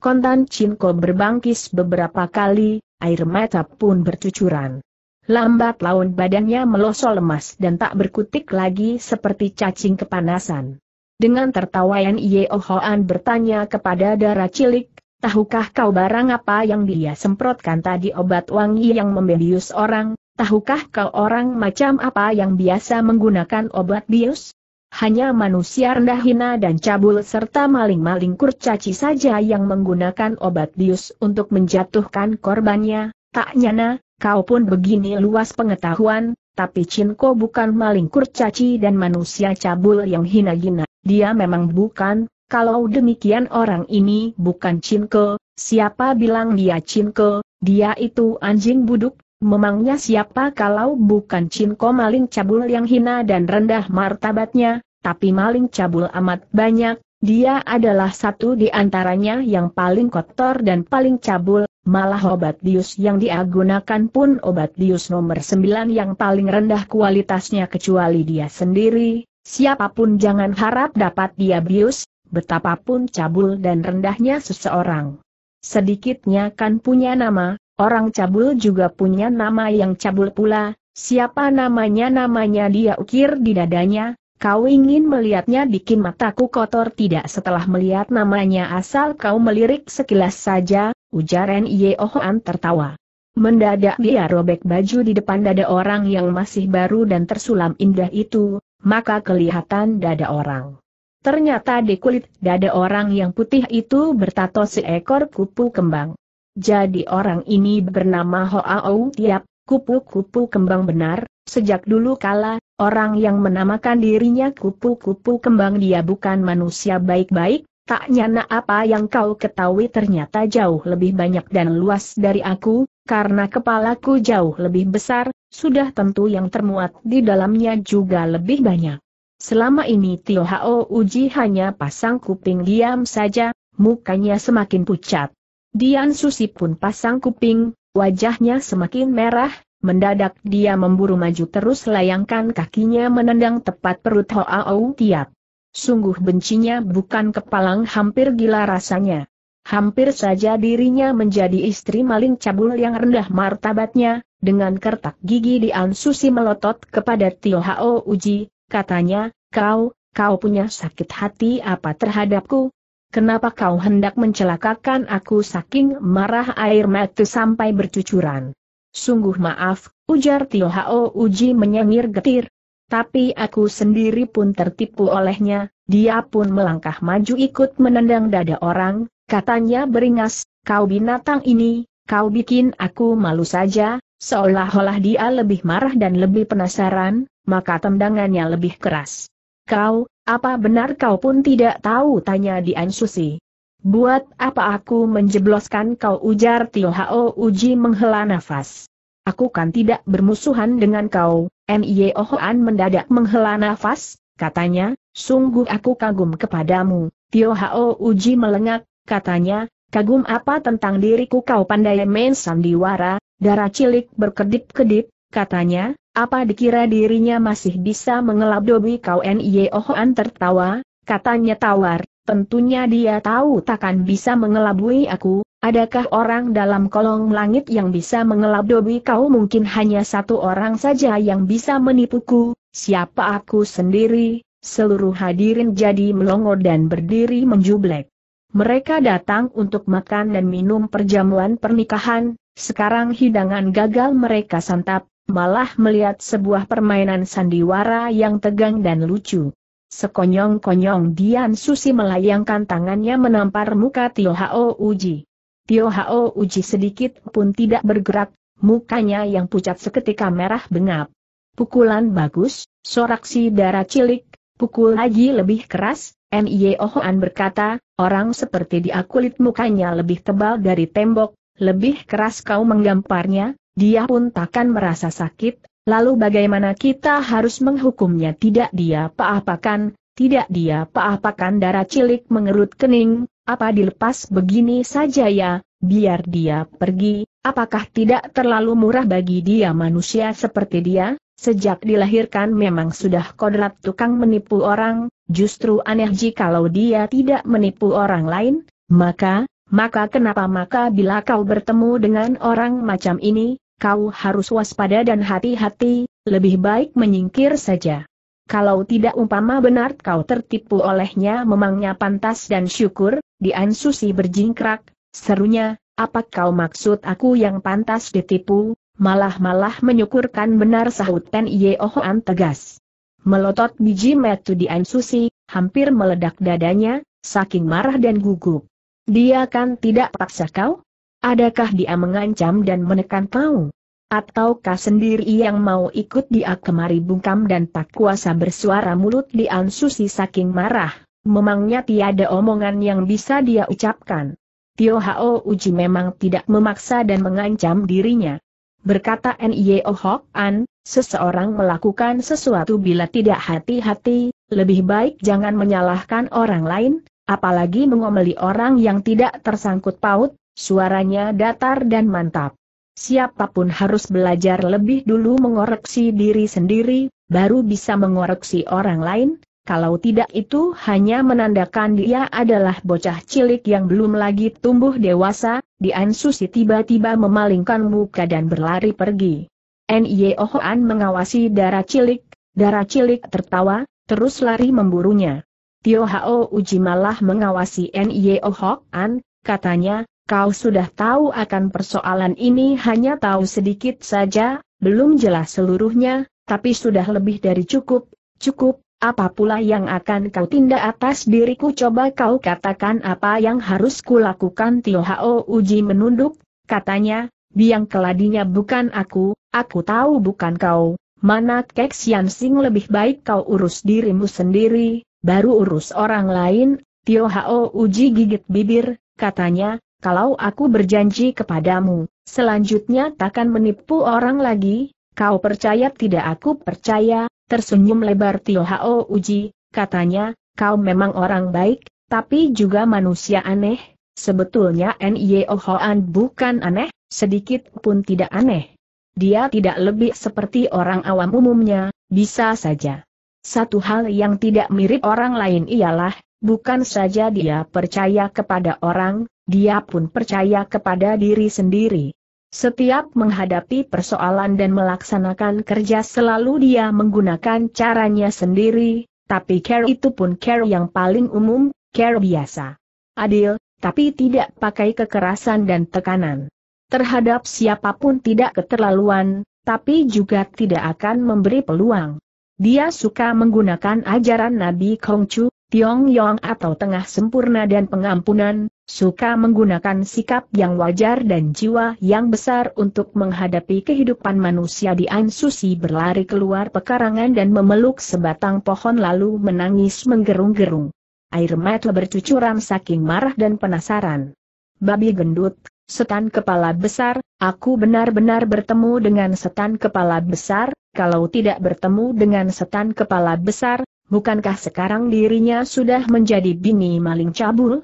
Kontan Cinko berbangkis beberapa kali, air mata pun bercucuran. Lambat laun badannya melosol lemas dan tak berkutik lagi seperti cacing kepanasan. Dengan tertawa Yan Yeo Hoan bertanya kepada darah cilik, tahukah kau barang apa yang dia semprotkan tadi obat wangi yang membelius orang, tahukah kau orang macam apa yang biasa menggunakan obat bius? hanya manusia rendah hina dan cabul serta maling-maling kurcaci saja yang menggunakan obat bius untuk menjatuhkan korbannya, tak nyana, kau pun begini luas pengetahuan, tapi Cinko bukan maling kurcaci dan manusia cabul yang hina-hina, dia memang bukan, kalau demikian orang ini bukan Cinko, siapa bilang dia Cinko, dia itu anjing buduk, memangnya siapa kalau bukan Cinko maling cabul yang hina dan rendah martabatnya, tapi maling cabul amat banyak, dia adalah satu di antaranya yang paling kotor dan paling cabul, malah obat dius yang diagunakan pun obat dius nomor 9 yang paling rendah kualitasnya kecuali dia sendiri, siapapun jangan harap dapat dia bius, betapapun cabul dan rendahnya seseorang. Sedikitnya kan punya nama, Orang cabul juga punya nama yang cabul pula, siapa namanya-namanya dia ukir di dadanya, kau ingin melihatnya bikin mataku kotor tidak setelah melihat namanya asal kau melirik sekilas saja, ujar Yeohoan tertawa. Mendadak dia robek baju di depan dada orang yang masih baru dan tersulam indah itu, maka kelihatan dada orang. Ternyata di kulit dada orang yang putih itu bertato seekor kupu kembang. Jadi orang ini bernama Hoao Tiap, kupu-kupu kembang benar, sejak dulu kala, orang yang menamakan dirinya kupu-kupu kembang dia bukan manusia baik-baik, tak nyana apa yang kau ketahui ternyata jauh lebih banyak dan luas dari aku, karena kepalaku jauh lebih besar, sudah tentu yang termuat di dalamnya juga lebih banyak. Selama ini Tio Hao Uji hanya pasang kuping diam saja, mukanya semakin pucat. Dian Susi pun pasang kuping, wajahnya semakin merah, mendadak dia memburu maju terus layangkan kakinya menendang tepat perut Ou Tiap. Sungguh bencinya bukan kepalang hampir gila rasanya. Hampir saja dirinya menjadi istri maling cabul yang rendah martabatnya, dengan kertak gigi Dian Susi melotot kepada Tio Hao Uji, katanya, kau, kau punya sakit hati apa terhadapku, Kenapa kau hendak mencelakakan aku saking marah air mata sampai bercucuran? Sungguh maaf, ujar Tio Hao Uji menyengir getir. Tapi aku sendiri pun tertipu olehnya, dia pun melangkah maju ikut menendang dada orang, katanya beringas, kau binatang ini, kau bikin aku malu saja, seolah-olah dia lebih marah dan lebih penasaran, maka tendangannya lebih keras. Kau, apa benar kau pun tidak tahu tanya Dian Susi. Buat apa aku menjebloskan kau ujar Tio Hao Uji menghela nafas. Aku kan tidak bermusuhan dengan kau, M.I.E. Ohoan mendadak menghela nafas, katanya, sungguh aku kagum kepadamu, Tio Hao Uji melengak, katanya, kagum apa tentang diriku kau pandai main sandiwara, darah cilik berkedip-kedip, katanya, apa dikira dirinya masih bisa mengelap dobi kau ohoan tertawa, katanya tawar, tentunya dia tahu takkan bisa mengelabui aku, adakah orang dalam kolong langit yang bisa mengelap dobi kau mungkin hanya satu orang saja yang bisa menipuku, siapa aku sendiri, seluruh hadirin jadi melongo dan berdiri menjublek. Mereka datang untuk makan dan minum perjamuan pernikahan, sekarang hidangan gagal mereka santap, Malah melihat sebuah permainan sandiwara yang tegang dan lucu. Sekonyong-konyong Dian Susi melayangkan tangannya menampar muka Tio Hao Uji. Tio Hao Uji sedikit pun tidak bergerak, mukanya yang pucat seketika merah bengap. Pukulan bagus, soraksi darah cilik, pukul lagi lebih keras, M.I.E. Ohoan berkata, orang seperti dia kulit mukanya lebih tebal dari tembok, lebih keras kau menggamparnya, dia pun takkan merasa sakit, lalu bagaimana kita harus menghukumnya tidak dia apa-apakan, tidak dia apa-apakan darah cilik mengerut kening, apa dilepas begini saja ya, biar dia pergi, apakah tidak terlalu murah bagi dia manusia seperti dia? Sejak dilahirkan memang sudah kodrat tukang menipu orang, justru aneh kalau dia tidak menipu orang lain, maka, maka kenapa maka bila kau bertemu dengan orang macam ini, kau harus waspada dan hati-hati, lebih baik menyingkir saja. Kalau tidak umpama benar kau tertipu olehnya memangnya pantas dan syukur, Dian Susi berjingkrak, serunya, apa kau maksud aku yang pantas ditipu, malah-malah menyukurkan benar sahut Ten Yeohoan tegas. Melotot biji metu Dian Susi, hampir meledak dadanya, saking marah dan gugup. Dia kan tidak paksa kau? Adakah dia mengancam dan menekan kau? Ataukah sendiri yang mau ikut dia kemari bungkam dan tak kuasa bersuara mulut di Ansusi saking marah, memangnya tiada omongan yang bisa dia ucapkan. Tio Hao Uji memang tidak memaksa dan mengancam dirinya. Berkata N.I.O. Oh Hok An, seseorang melakukan sesuatu bila tidak hati-hati, lebih baik jangan menyalahkan orang lain, apalagi mengomeli orang yang tidak tersangkut paut, Suaranya datar dan mantap. Siapapun harus belajar lebih dulu mengoreksi diri sendiri, baru bisa mengoreksi orang lain, kalau tidak itu hanya menandakan dia adalah bocah cilik yang belum lagi tumbuh dewasa, Dian Susi tiba-tiba memalingkan muka dan berlari pergi. N.Y.O. Hoan mengawasi darah cilik, darah cilik tertawa, terus lari memburunya. Tio Hao Uji malah mengawasi N.Y.O. Hoan, katanya, Kau sudah tahu akan persoalan ini hanya tahu sedikit saja, belum jelas seluruhnya, tapi sudah lebih dari cukup, cukup, apa pula yang akan kau tindak atas diriku coba kau katakan apa yang harus kulakukan Tio Hao Uji menunduk, katanya, biang keladinya bukan aku, aku tahu bukan kau, mana Kek Sian Sing lebih baik kau urus dirimu sendiri, baru urus orang lain, Tio Hao Uji gigit bibir, katanya, kalau aku berjanji kepadamu, selanjutnya takkan menipu orang lagi, kau percaya tidak aku percaya, tersenyum lebar Tio Hao Uji, katanya, kau memang orang baik, tapi juga manusia aneh, sebetulnya N.Y.O. Hoan bukan aneh, sedikit pun tidak aneh. Dia tidak lebih seperti orang awam umumnya, bisa saja. Satu hal yang tidak mirip orang lain ialah, bukan saja dia percaya kepada orang, dia pun percaya kepada diri sendiri. Setiap menghadapi persoalan dan melaksanakan kerja selalu dia menggunakan caranya sendiri, tapi care itu pun care yang paling umum, care biasa. Adil, tapi tidak pakai kekerasan dan tekanan. Terhadap siapapun tidak keterlaluan, tapi juga tidak akan memberi peluang. Dia suka menggunakan ajaran Nabi Kongcu, Tiong Yong atau tengah sempurna dan pengampunan, suka menggunakan sikap yang wajar dan jiwa yang besar untuk menghadapi kehidupan manusia di An Susi berlari keluar pekarangan dan memeluk sebatang pohon lalu menangis menggerung-gerung. Air mata bercucuran saking marah dan penasaran. Babi gendut, setan kepala besar, aku benar-benar bertemu dengan setan kepala besar, kalau tidak bertemu dengan setan kepala besar, bukankah sekarang dirinya sudah menjadi bini maling cabul?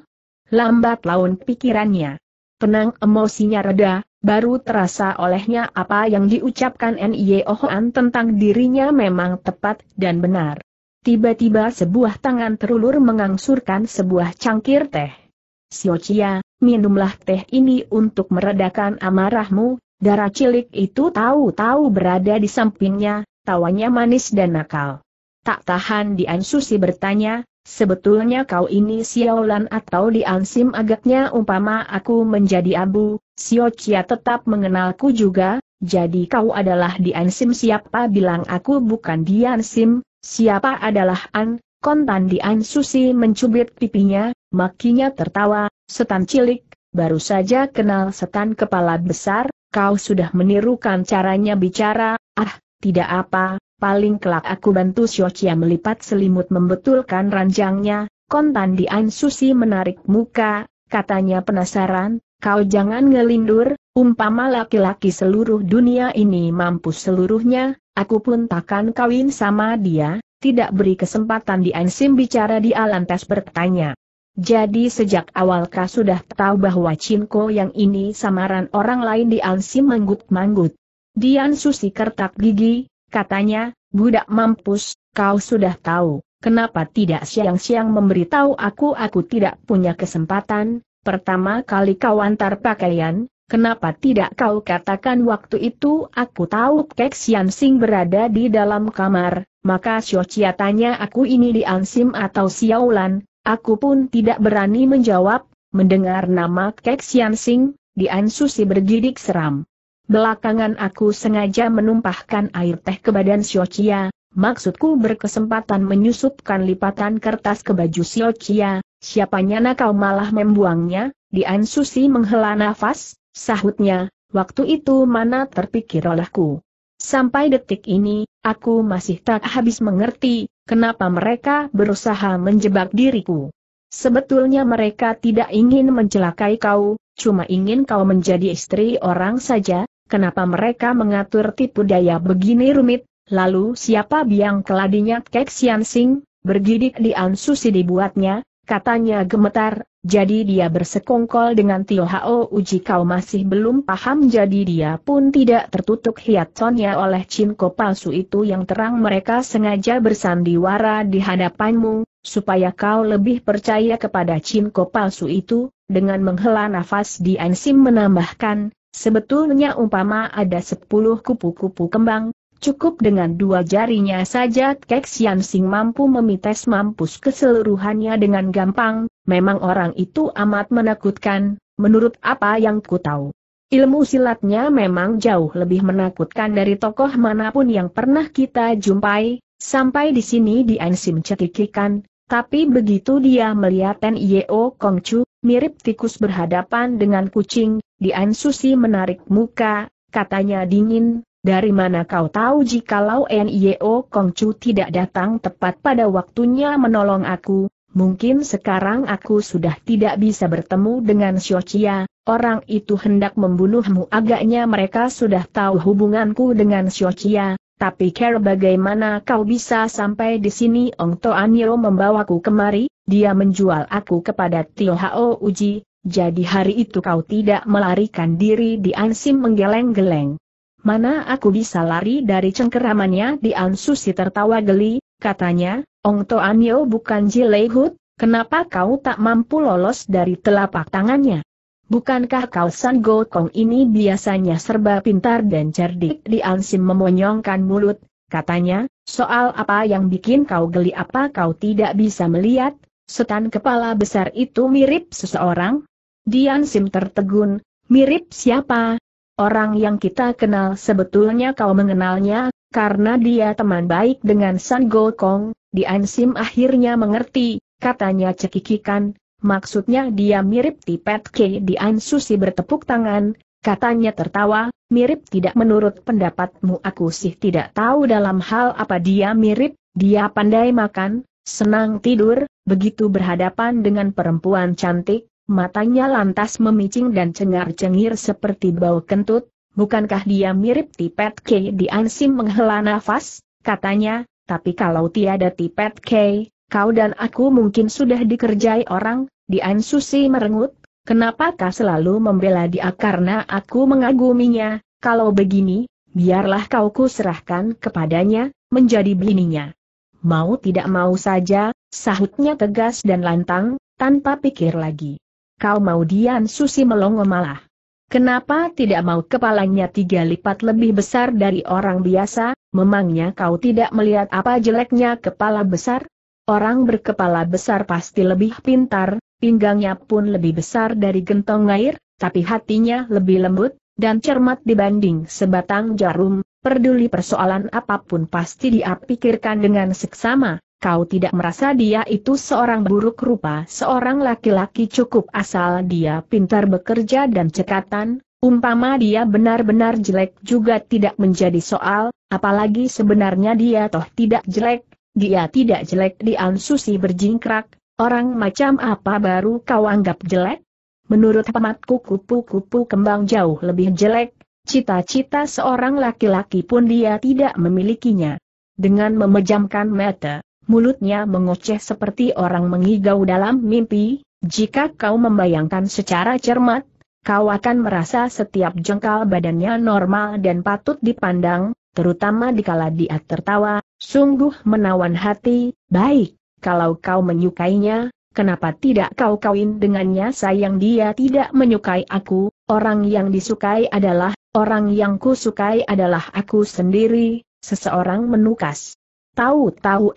Lambat laun pikirannya. Penang emosinya reda, baru terasa olehnya apa yang diucapkan Nye Ohan tentang dirinya memang tepat dan benar. Tiba-tiba sebuah tangan terulur mengangsurkan sebuah cangkir teh. Siocia, minumlah teh ini untuk meredakan amarahmu, darah cilik itu tahu-tahu berada di sampingnya, tawanya manis dan nakal. Tak tahan Dian Susi bertanya, sebetulnya kau ini Xiaolan atau Dian Sim agaknya umpama aku menjadi abu, Sio Chia tetap mengenalku juga, jadi kau adalah Dian Sim siapa bilang aku bukan Dian Sim, siapa adalah An, kontan Dian Susi mencubit pipinya, makinya tertawa, setan cilik, baru saja kenal setan kepala besar, kau sudah menirukan caranya bicara, ah, tidak apa, paling kelak aku bantu Shochia melipat selimut membetulkan ranjangnya, kontan di An Susi menarik muka, katanya penasaran, kau jangan ngelindur, umpama laki-laki seluruh dunia ini mampus seluruhnya, aku pun takkan kawin sama dia, tidak beri kesempatan di An Sim bicara di Alantes bertanya. Jadi sejak awal kau sudah tahu bahwa Cinko yang ini samaran orang lain di An Sim manggut-manggut. Dian Susi kertak gigi, Katanya, budak mampus, kau sudah tahu, kenapa tidak siang-siang memberitahu aku aku tidak punya kesempatan, pertama kali kau antar pakaian, Kenapa tidak kau katakan waktu itu aku tahu Kek Sian Sing berada di dalam kamar, maka Xiochia tanya aku ini di Ansim atau Xiaolan, aku pun tidak berani menjawab, mendengar nama Kek Sian Sing, di Ansusi bergidik seram. Belakangan aku sengaja menumpahkan air teh ke badan Siochia, maksudku berkesempatan menyusupkan lipatan kertas ke baju Siochia, siapanya nakal malah membuangnya, Dian Susi menghela nafas, sahutnya, waktu itu mana terpikir olehku. Sampai detik ini, aku masih tak habis mengerti, kenapa mereka berusaha menjebak diriku. Sebetulnya mereka tidak ingin mencelakai kau, cuma ingin kau menjadi istri orang saja, Kenapa mereka mengatur tipu daya begini rumit? Lalu siapa biang keladinya Kek Sian Sing? Bergidik di Ansusi dibuatnya, katanya gemetar, jadi dia bersekongkol dengan Tio Hao Uji kau masih belum paham jadi dia pun tidak tertutup sonya oleh cinko palsu itu yang terang mereka sengaja bersandiwara di hadapanmu, supaya kau lebih percaya kepada cinko palsu itu, dengan menghela nafas di Ansim menambahkan, Sebetulnya umpama ada sepuluh kupu-kupu kembang, cukup dengan dua jarinya saja Kek Sian Sing mampu memites mampus keseluruhannya dengan gampang, memang orang itu amat menakutkan, menurut apa yang ku tahu. Ilmu silatnya memang jauh lebih menakutkan dari tokoh manapun yang pernah kita jumpai, sampai di sini di Ansim cekikikan, tapi begitu dia melihat Nio Yeo Chu, mirip tikus berhadapan dengan kucing, Dian Susi menarik muka, katanya dingin, dari mana kau tahu jikalau NIO Kongcu tidak datang tepat pada waktunya menolong aku, mungkin sekarang aku sudah tidak bisa bertemu dengan Chia, orang itu hendak membunuhmu agaknya mereka sudah tahu hubunganku dengan Chia, tapi Care bagaimana kau bisa sampai di sini Ong Toanyo membawaku kemari, dia menjual aku kepada Tio Hao Uji, jadi hari itu kau tidak melarikan diri di Ansim menggeleng-geleng. Mana aku bisa lari dari cengkeramannya di Ansusi tertawa geli, katanya, Ong Toanyo bukan Jilehut, kenapa kau tak mampu lolos dari telapak tangannya? Bukankah kau San Gokong ini biasanya serba pintar dan cerdik? Diansim memonyongkan mulut, katanya, soal apa yang bikin kau geli apa kau tidak bisa melihat? Setan kepala besar itu mirip seseorang? Diansim tertegun, mirip siapa? Orang yang kita kenal sebetulnya kau mengenalnya, karena dia teman baik dengan San Gokong, Diansim akhirnya mengerti, katanya cekikikan, Maksudnya dia mirip Tipet K. di Susi bertepuk tangan, katanya tertawa, mirip tidak menurut pendapatmu aku sih tidak tahu dalam hal apa dia mirip, dia pandai makan, senang tidur, begitu berhadapan dengan perempuan cantik, matanya lantas memicing dan cengar-cengir seperti bau kentut, bukankah dia mirip Tipet K. di menghela nafas, katanya, tapi kalau tiada Tipet K, Kau dan aku mungkin sudah dikerjai orang, Dian Susi merengut, kenapa kau selalu membela dia karena aku mengaguminya, kalau begini, biarlah kau kuserahkan kepadanya, menjadi bininya. Mau tidak mau saja, sahutnya tegas dan lantang, tanpa pikir lagi. Kau mau Dian Susi melongo malah. Kenapa tidak mau kepalanya tiga lipat lebih besar dari orang biasa, memangnya kau tidak melihat apa jeleknya kepala besar? Orang berkepala besar pasti lebih pintar, pinggangnya pun lebih besar dari gentong air, tapi hatinya lebih lembut, dan cermat dibanding sebatang jarum, peduli persoalan apapun pasti dia pikirkan dengan seksama, kau tidak merasa dia itu seorang buruk rupa, seorang laki-laki cukup asal dia pintar bekerja dan cekatan, umpama dia benar-benar jelek juga tidak menjadi soal, apalagi sebenarnya dia toh tidak jelek, dia tidak jelek di Ansusi berjingkrak, orang macam apa baru kau anggap jelek? Menurut pematku kupu-kupu kembang jauh lebih jelek, cita-cita seorang laki-laki pun dia tidak memilikinya. Dengan memejamkan mata, mulutnya mengoceh seperti orang mengigau dalam mimpi, jika kau membayangkan secara cermat, kau akan merasa setiap jengkal badannya normal dan patut dipandang, terutama dikala dia tertawa, sungguh menawan hati, baik, kalau kau menyukainya, kenapa tidak kau kawin dengannya sayang dia tidak menyukai aku, orang yang disukai adalah, orang yang kusukai adalah aku sendiri, seseorang menukas. Tahu-tahu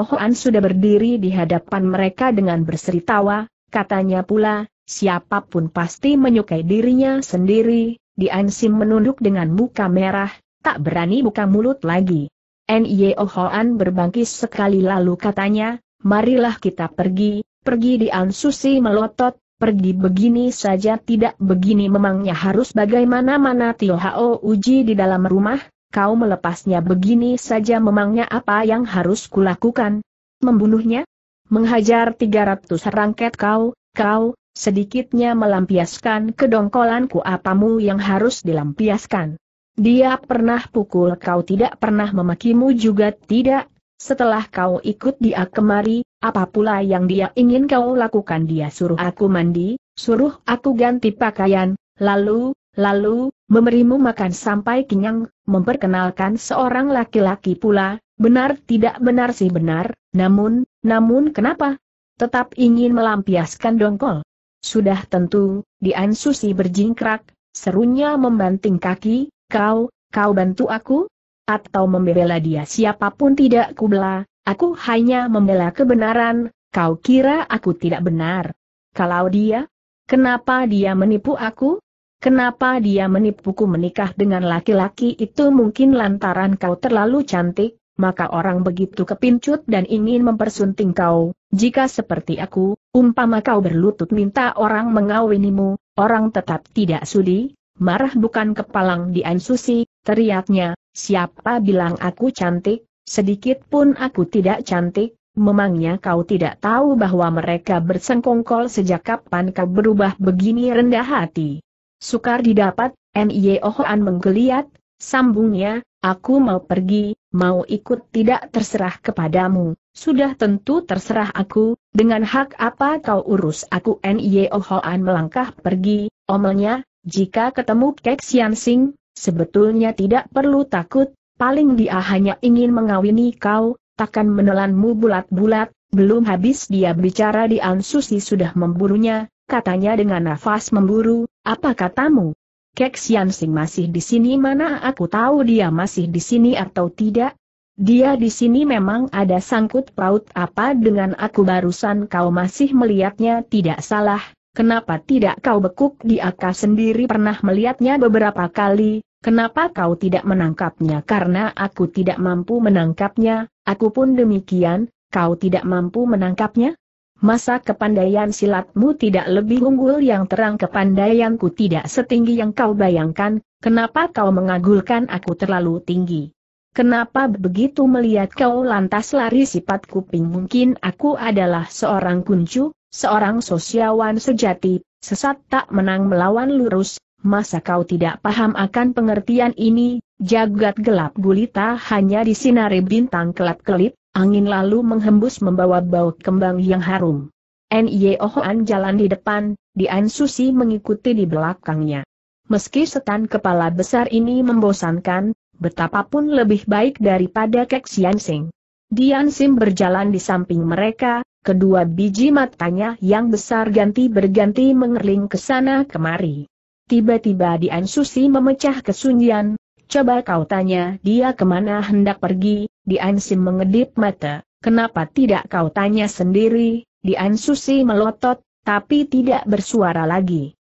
Ohoan sudah berdiri di hadapan mereka dengan berseri tawa, katanya pula, siapapun pasti menyukai dirinya sendiri, Diansim menunduk dengan muka merah, tak berani buka mulut lagi. N.Y.O. Hoan berbangkis sekali lalu katanya, marilah kita pergi, pergi di Ansusi melotot, pergi begini saja tidak begini memangnya harus bagaimana-mana Tio Hao uji di dalam rumah, kau melepasnya begini saja memangnya apa yang harus kulakukan? Membunuhnya? Menghajar 300 rangket kau, kau, sedikitnya melampiaskan kedongkolanku apamu yang harus dilampiaskan. Dia pernah pukul kau tidak pernah memakimu juga tidak, setelah kau ikut dia kemari, apa pula yang dia ingin kau lakukan dia suruh aku mandi, suruh aku ganti pakaian, lalu, lalu, memberimu makan sampai kenyang, memperkenalkan seorang laki-laki pula, benar tidak benar sih benar, namun, namun kenapa? Tetap ingin melampiaskan dongkol. Sudah tentu, Dian Susi berjingkrak, serunya membanting kaki, Kau, kau bantu aku? Atau membela dia siapapun tidak kubela, aku hanya membela kebenaran, kau kira aku tidak benar. Kalau dia? Kenapa dia menipu aku? Kenapa dia menipuku menikah dengan laki-laki itu mungkin lantaran kau terlalu cantik, maka orang begitu kepincut dan ingin mempersunting kau. Jika seperti aku, umpama kau berlutut minta orang mengawinimu, orang tetap tidak sudi, marah bukan kepalang di Ansusi, teriaknya, siapa bilang aku cantik, sedikit pun aku tidak cantik, memangnya kau tidak tahu bahwa mereka bersengkongkol sejak kapan kau berubah begini rendah hati. Sukar didapat, Ohoan menggeliat, sambungnya, aku mau pergi, mau ikut tidak terserah kepadamu, sudah tentu terserah aku, dengan hak apa kau urus aku N.I.O.H.A.N. melangkah pergi, omelnya, jika ketemu Kek Sian Sing, sebetulnya tidak perlu takut, paling dia hanya ingin mengawini kau, takkan menelanmu bulat-bulat, belum habis dia bicara di Susi sudah memburunya, katanya dengan nafas memburu, apa katamu? Kek Sian Sing masih di sini mana aku tahu dia masih di sini atau tidak? Dia di sini memang ada sangkut paut apa dengan aku barusan kau masih melihatnya tidak salah, kenapa tidak kau bekuk di kau sendiri pernah melihatnya beberapa kali, kenapa kau tidak menangkapnya karena aku tidak mampu menangkapnya, aku pun demikian, kau tidak mampu menangkapnya? Masa kepandaian silatmu tidak lebih unggul yang terang kepandaianku tidak setinggi yang kau bayangkan, kenapa kau mengagulkan aku terlalu tinggi? Kenapa begitu melihat kau lantas lari sifat kuping mungkin aku adalah seorang kuncu, Seorang sosiawan sejati, sesat tak menang melawan lurus, masa kau tidak paham akan pengertian ini, jagat gelap gulita hanya disinari bintang kelap-kelip, angin lalu menghembus membawa bau kembang yang harum. N.Y. Ohoan jalan di depan, Dian Susi mengikuti di belakangnya. Meski setan kepala besar ini membosankan, betapapun lebih baik daripada Kek Sian Sing. Dian Sim berjalan di samping mereka, Kedua biji matanya yang besar ganti berganti mengerling ke sana kemari. Tiba-tiba Dian Susi memecah kesunyian, coba kau tanya dia kemana hendak pergi, Dian Sim mengedip mata, kenapa tidak kau tanya sendiri, Dian Susi melotot, tapi tidak bersuara lagi.